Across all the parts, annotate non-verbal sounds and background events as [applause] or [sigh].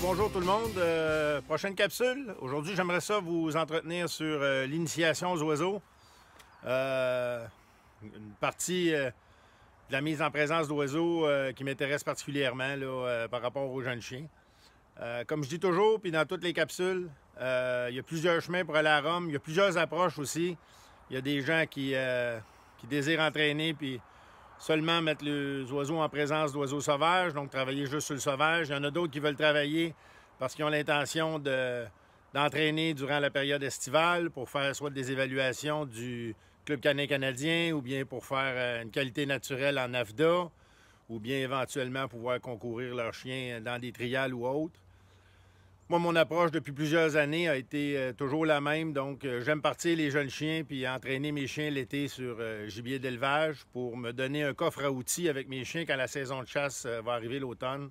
bonjour tout le monde. Euh, prochaine capsule. Aujourd'hui, j'aimerais ça vous entretenir sur euh, l'initiation aux oiseaux. Euh, une partie de la mise en présence d'oiseaux qui m'intéresse particulièrement par rapport aux jeunes chiens. comme je dis toujours, puis dans toutes les capsules, il y a plusieurs chemins pour aller à Rome. Il y a plusieurs approches aussi. Il y a des gens qui, qui désirent entraîner, puis seulement mettre les oiseaux en présence d'oiseaux sauvages, donc travailler juste sur le sauvage. Il y en a d'autres qui veulent travailler parce qu'ils ont l'intention d'entraîner durant la période estivale pour faire soit des évaluations du Club canin canadien ou bien pour faire euh, une qualité naturelle en AFDA ou bien éventuellement pouvoir concourir leurs chiens dans des trials ou autres. Moi, mon approche depuis plusieurs années a été euh, toujours la même. Donc, euh, j'aime partir les jeunes chiens puis entraîner mes chiens l'été sur euh, gibier d'élevage pour me donner un coffre à outils avec mes chiens quand la saison de chasse va arriver l'automne.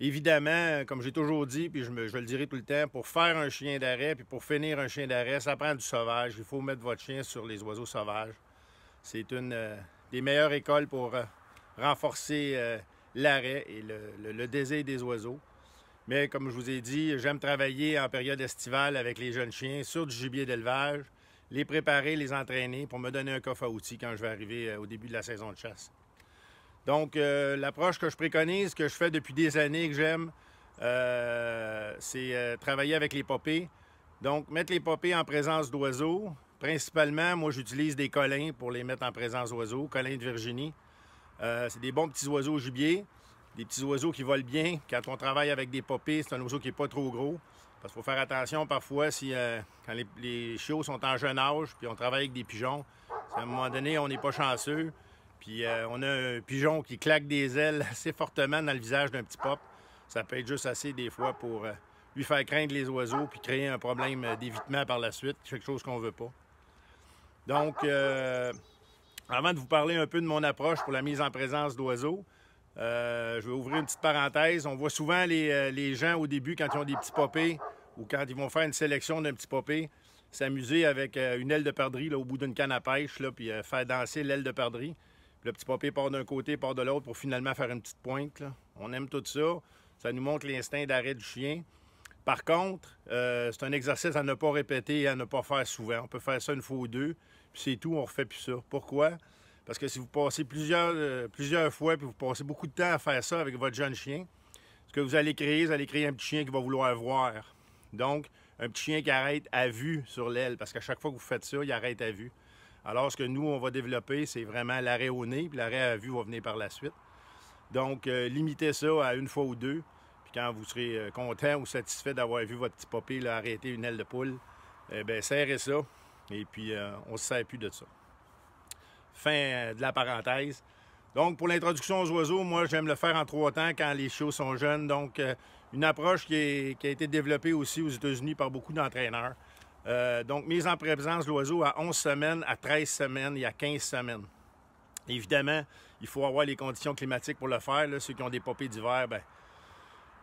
évidemment, comme j'ai toujours dit, puis je, le dirai tout le temps, pour faire un chien d'arrêt puis pour finir un chien d'arrêt, ça prend du sauvage. Il faut mettre votre chien sur les oiseaux sauvages. C'est une des meilleures écoles pour renforcer l'arrêt et le désir des oiseaux. Mais comme je vous ai dit, j'aime travailler en période estivale avec les jeunes chiens sur du gibier d'élevage, les préparer, les entraîner pour me donner un coffre à outils quand je vais arriver euh, au début de la saison de chasse. Donc, euh, l'approche que je préconise, que je fais depuis des années, que j'aime, euh, c'est travailler avec les popées. Donc, mettre les popées en présence d'oiseaux. Principalement, moi, j'utilise des collins pour les mettre en présence d'oiseaux, collins de Virginie. c'est des bons petits oiseaux gibier des petits oiseaux qui volent bien. Quand on travaille avec des poppies, c'est un oiseau qui n'est pas trop gros. Parce qu'il faut faire attention parfois si, euh, quand les, chiots sont en jeune âge, puis on travaille avec des pigeons. À un moment donné, on n'est pas chanceux. Puis euh, on a un pigeon qui claque des ailes [laughs] assez fortement dans le visage d'un petit pop. Ça peut être juste assez des fois pour euh, lui faire craindre les oiseaux puis créer un problème d'évitement par la suite, quelque chose qu'on ne veut pas. Donc, avant de vous parler un peu de mon approche pour la mise en présence d'oiseaux, euh, je vais ouvrir une petite parenthèse. On voit souvent euh, les, gens au début, quand ils ont des petits popés ou quand ils vont faire une sélection d'un petit popé, s'amuser avec euh, une aile de perdrix au bout d'une canne à pêche, puis faire danser l'aile de perdrix. le petit popé part d'un côté, part de l'autre pour finalement faire une petite pointe. On aime tout ça. Ça nous montre l'instinct d'arrêt du chien. Par contre, c'est un exercice à ne pas répéter et à ne pas faire souvent. On peut faire ça une fois ou deux, puis c'est tout, on refait plus ça. Pourquoi? Parce que si vous passez plusieurs, euh, plusieurs fois, puis vous passez beaucoup de temps à faire ça avec votre jeune chien, ce que vous allez créer, vous allez créer un petit chien qui va vouloir voir. Donc, un petit chien qui arrête à vue sur l'aile, parce qu'à chaque fois que vous faites ça, il arrête à vue. Alors, ce que nous, on va développer, c'est vraiment l'arrêt au nez, puis l'arrêt à vue va venir par la suite. Donc, euh, limitez ça à une fois ou deux, puis quand vous serez euh, content ou satisfait d'avoir vu votre petit papy arrêter une aile de poule, eh bien, serrez ça, et puis on ne se sert plus de ça. Fin euh, de la parenthèse. Donc, pour l'introduction aux oiseaux, moi, j'aime le faire en trois temps quand les chiots sont jeunes. Donc, euh, une approche qui, a été développée aussi aux États-Unis par beaucoup d'entraîneurs. Euh, donc, mise en présence de l'oiseau à 11 semaines, à 13 semaines et à 15 semaines. Évidemment, il faut avoir les conditions climatiques pour le faire. Ceux qui ont des popées d'hiver, ben,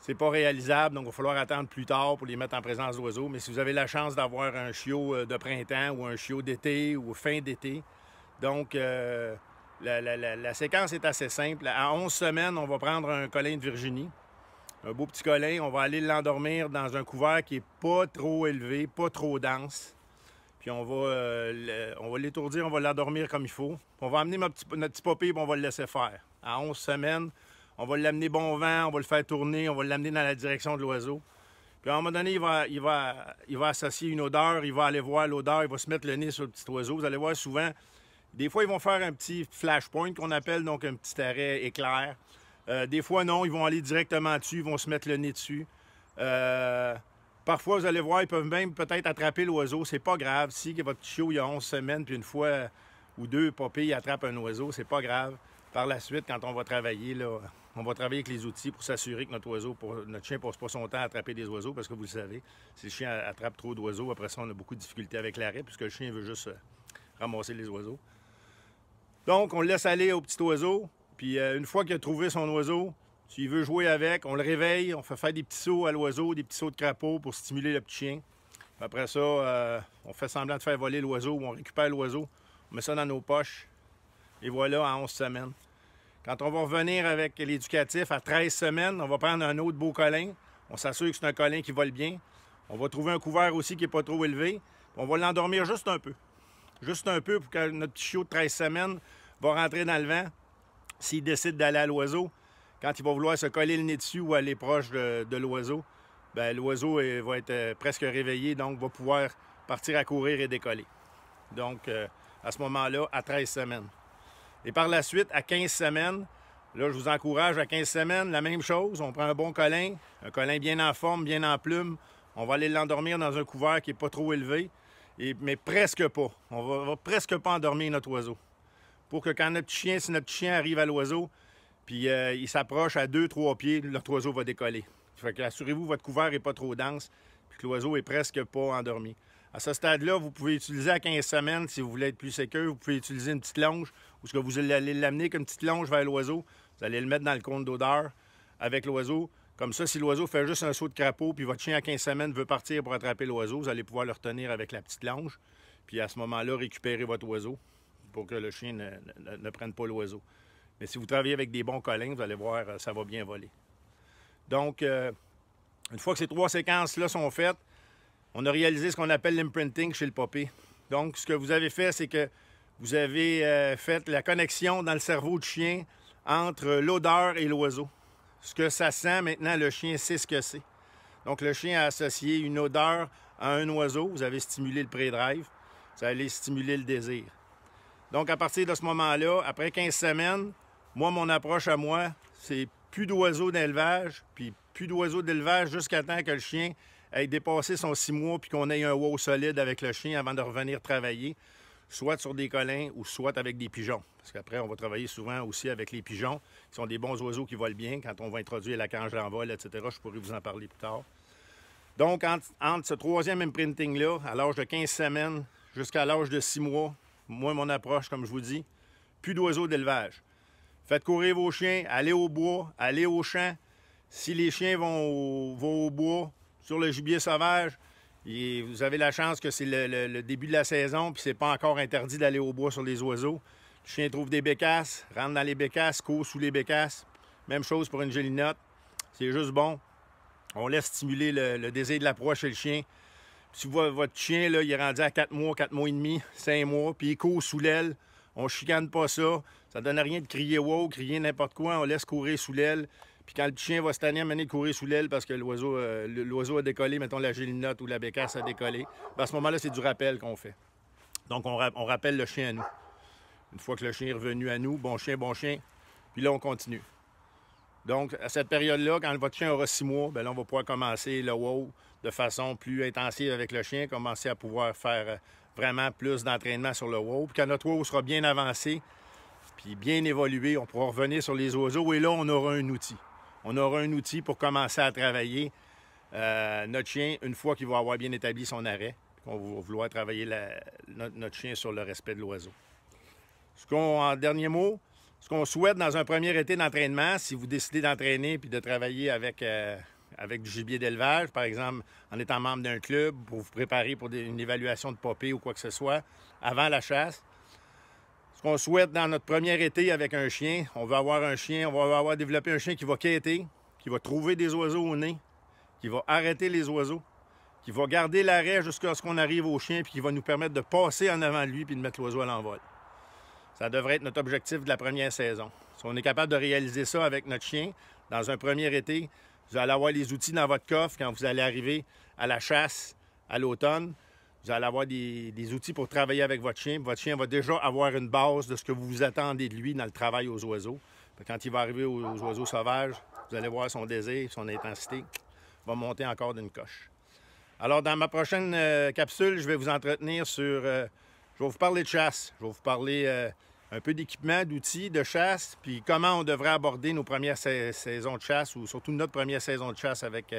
c'est pas réalisable, donc il va falloir attendre plus tard pour les mettre en présence d'oiseaux. Mais si vous avez la chance d'avoir un chiot de printemps ou un chiot d'été ou fin d'été, donc, euh, la, séquence est assez simple. À 11 semaines, on va prendre un colin de Virginie, un beau petit collin. On va aller l'endormir dans un couvert qui n'est pas trop élevé, pas trop dense. Puis euh, on va, l'étourdir, on va l'endormir comme il faut. On va amener notre petit, notre petit et on va le laisser faire. À 11 semaines, on va l'amener bon vent, on va le faire tourner, on va l'amener dans la direction de l'oiseau. Puis à un moment donné, va, il, va, il va associer une odeur, il va aller voir l'odeur, il va se mettre le nez sur le petit oiseau. Vous allez voir souvent, des fois, ils vont faire un petit flashpoint qu'on appelle, donc un petit arrêt éclair. Euh, des fois, non, ils vont aller directement dessus, ils vont se mettre le nez dessus. Euh, parfois, vous allez voir, ils peuvent même peut-être attraper l'oiseau. C'est pas grave. Si votre petit chiot, il y a 11 semaines, puis une fois ou deux, papy, il attrape un oiseau, c'est pas grave. Par la suite, quand on va travailler, là, on va travailler avec les outils pour s'assurer que notre oiseau, pour, notre chien ne passe pas son temps à attraper des oiseaux, parce que vous le savez, si le chien attrape trop d'oiseaux, après ça, on a beaucoup de difficultés avec l'arrêt, puisque le chien veut juste euh, ramasser les oiseaux. Donc, on le laisse aller au petit oiseau. Puis euh, une fois qu'il a trouvé son oiseau, s'il veut jouer avec, on le réveille, on fait faire des petits sauts à l'oiseau, des petits sauts de crapaud pour stimuler le petit chien. après ça, euh, on fait semblant de faire voler l'oiseau ou on récupère l'oiseau. On met ça dans nos poches. Et voilà, à 11 semaines. Quand on va revenir avec l'éducatif à 13 semaines, on va prendre un autre beau collin. On s'assure que c'est un collin qui vole bien. On va trouver un couvert aussi qui n'est pas trop élevé. On va l'endormir juste un peu juste un peu pour que notre chiot de 13 semaines va rentrer dans le vent s'il décide d'aller à l'oiseau. Quand il va vouloir se coller le nez dessus ou aller proche de, l'oiseau, ben, l'oiseau eh, va être euh, presque réveillé, donc va pouvoir partir à courir et décoller. Donc, euh, à ce moment-là, à 13 semaines. Et par la suite, à 15 semaines, là, je vous encourage à 15 semaines, la même chose. On prend un bon colin, un collin bien en forme, bien en plume. On va aller l'endormir dans un couvert qui n'est pas trop élevé mais presque pas. On va, va, presque pas endormir notre oiseau. Pour que quand notre chien, si notre chien arrive à l'oiseau, puis euh, il s'approche à 2-3 pieds, notre oiseau va décoller. Fait que assurez-vous votre couvert n'est pas trop dense, puis que l'oiseau est presque pas endormi. À ce stade-là, vous pouvez utiliser à 15 semaines, si vous voulez être plus sécure, vous pouvez utiliser une petite longe, ou ce que vous allez l'amener comme petite longe vers l'oiseau, vous allez le mettre dans le compte d'odeur avec l'oiseau, comme ça, si l'oiseau fait juste un saut de crapaud, puis votre chien à 15 semaines veut partir pour attraper l'oiseau, vous allez pouvoir le retenir avec la petite longe, puis à ce moment-là, récupérer votre oiseau pour que le chien ne, prenne pas l'oiseau. Mais si vous travaillez avec des bons collins, vous allez voir, euh, ça va bien voler. Donc, euh, une fois que ces trois séquences-là sont faites, on a réalisé ce qu'on appelle l'imprinting chez le poppy. Donc, ce que vous avez fait, c'est que vous avez euh, fait la connexion dans le cerveau du chien entre l'odeur et l'oiseau ce que ça sent, maintenant le chien sait ce que c'est. Donc le chien a associé une odeur à un oiseau, vous avez stimulé le pré-drive, ça allait stimuler le désir. Donc à partir de ce moment-là, après 15 semaines, moi, mon approche à moi, c'est plus d'oiseaux d'élevage, puis plus d'oiseaux d'élevage jusqu'à temps que le chien ait dépassé son six mois, puis qu'on ait un wow solide avec le chien avant de revenir travailler soit sur des collins ou soit avec des pigeons. Parce qu'après, on va travailler souvent aussi avec les pigeons, qui sont des bons oiseaux qui volent bien. Quand on va introduire la cange d'envol, etc., je pourrais vous en parler plus tard. Donc, entre, ce troisième imprinting-là, à l'âge de 15 semaines jusqu'à l'âge de 6 mois, moi, mon approche, comme je vous dis, plus d'oiseaux d'élevage. Faites courir vos chiens, allez au bois, allez au champ. Si les chiens vont au, vont au bois, sur le gibier sauvage, vous avez la chance que c'est le, début de la saison, puis c'est pas encore interdit d'aller au bois sur les oiseaux. Le chien trouve des bécasses, rentre dans les bécasses, court sous les bécasses. Même chose pour une gelinotte. C'est juste bon. On laisse stimuler le, désir de la proie chez le chien. Si vous, votre chien, là, il est rendu à 4 mois, 4 mois et demi, 5 mois, puis il court sous l'aile. On chicane pas ça. Ça donne rien de crier wow, crier n'importe quoi. On laisse courir sous l'aile. Puis quand le chien va se mener amener courir sous l'aile parce que euh, l'oiseau a décollé, mettons la gélinotte ou la bécasse a décollé, ben, à ce moment-là, c'est du rappel qu'on fait. Donc, on, rappelle le chien à nous. Une fois que le chien est revenu à nous, bon chien, bon chien, puis là, on continue. Donc, à cette période-là, quand votre chien aura six mois, ben là, on va pouvoir commencer le wow de façon plus intensive avec le chien, commencer à pouvoir faire euh, vraiment plus d'entraînement sur le wow. Puis quand notre wow sera bien avancé, puis bien évolué, on pourra revenir sur les oiseaux et là, on aura un outil on aura un outil pour commencer à travailler euh, notre chien une fois qu'il va avoir bien établi son arrêt, qu'on va vouloir travailler notre, chien sur le respect de l'oiseau. Ce qu'on, en dernier mot, ce qu'on souhaite dans un premier été d'entraînement, si vous décidez d'entraîner puis de travailler avec, euh, avec du gibier d'élevage, par exemple, en étant membre d'un club, pour vous préparer pour une évaluation de popée ou quoi que ce soit, avant la chasse, qu'on souhaite dans notre premier été avec un chien, on va avoir un chien, on va avoir développé un chien qui va quêter, qui va trouver des oiseaux au nez, qui va arrêter les oiseaux, qui va garder l'arrêt jusqu'à ce qu'on arrive au chien, puis qui va nous permettre de passer en avant de lui puis de mettre l'oiseau à l'envol. Ça devrait être notre objectif de la première saison. Si on est capable de réaliser ça avec notre chien, dans un premier été, vous allez avoir les outils dans votre coffre quand vous allez arriver à la chasse à l'automne. Vous allez avoir des, outils pour travailler avec votre chien. Votre chien va déjà avoir une base de ce que vous vous attendez de lui dans le travail aux oiseaux. Quand il va arriver aux, oiseaux sauvages, vous allez voir son désir, son intensité va monter encore d'une coche. Alors, dans ma prochaine euh, capsule, je vais vous entretenir sur... Euh, je vais vous parler de chasse. Je vais vous parler euh, un peu d'équipement, d'outils, de chasse, puis comment on devrait aborder nos premières saisons de chasse, ou surtout notre première saison de chasse avec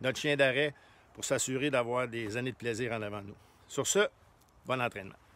notre chien d'arrêt, pour s'assurer d'avoir des années de plaisir en avant nous. Sur ce, bon entraînement.